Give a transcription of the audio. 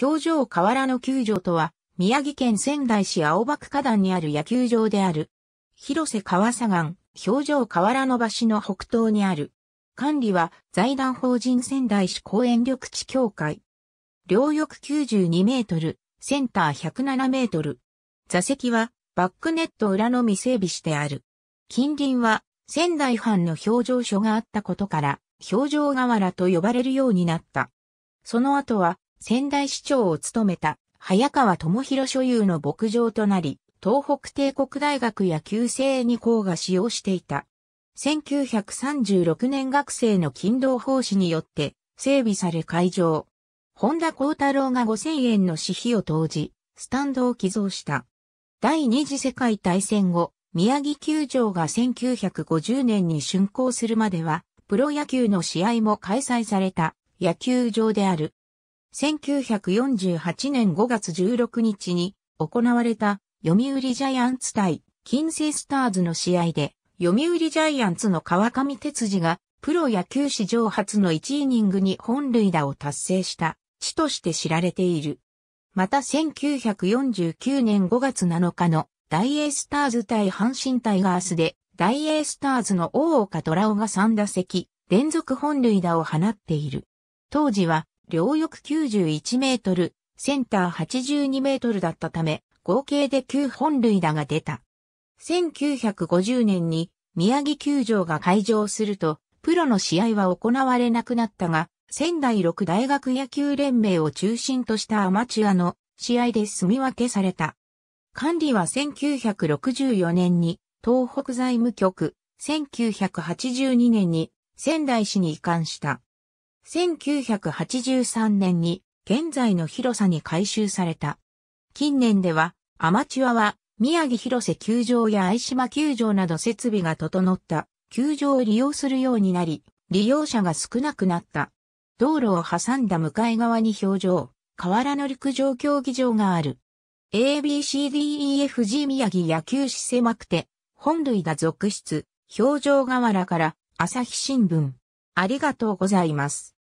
表情河原の球場とは、宮城県仙台市青葉区花壇にある野球場である。広瀬川左岸、表情河原の橋の北東にある。管理は財団法人仙台市公園緑地協会。両翼92メートル、センター107メートル。座席はバックネット裏のみ整備してある。近隣は仙台藩の表情所があったことから、表情河原と呼ばれるようになった。その後は仙台市長を務めた早川智弘所有の牧場となり、東北帝国大学野球生に校が使用していた。1936年学生の勤労奉仕によって整備され会場。本田光太郎が5000円の私費を投じ、スタンドを寄贈した。第二次世界大戦後、宮城球場が1950年に竣工するまでは、プロ野球の試合も開催された野球場である。1948年5月16日に行われた読売ジャイアンツ対金星スターズの試合で読売ジャイアンツの川上哲司がプロ野球史上初の1イニングに本塁打を達成した地として知られている。また1949年5月7日の大英スターズ対阪神タイガースで大英スターズの大岡虎夫が3打席連続本塁打を放っている。当時は両翼91メートル、センター82メートルだったため、合計で9本塁打が出た。1950年に宮城球場が開場すると、プロの試合は行われなくなったが、仙台六大学野球連盟を中心としたアマチュアの試合で住み分けされた。管理は1964年に東北財務局、1982年に仙台市に移管した。1983年に現在の広さに改修された。近年ではアマチュアは宮城広瀬球場や愛島球場など設備が整った球場を利用するようになり、利用者が少なくなった。道路を挟んだ向かい側に表情、河原の陸上競技場がある。ABCDEFG 宮城野球市狭くて、本類が続出、表情河原から朝日新聞。ありがとうございます。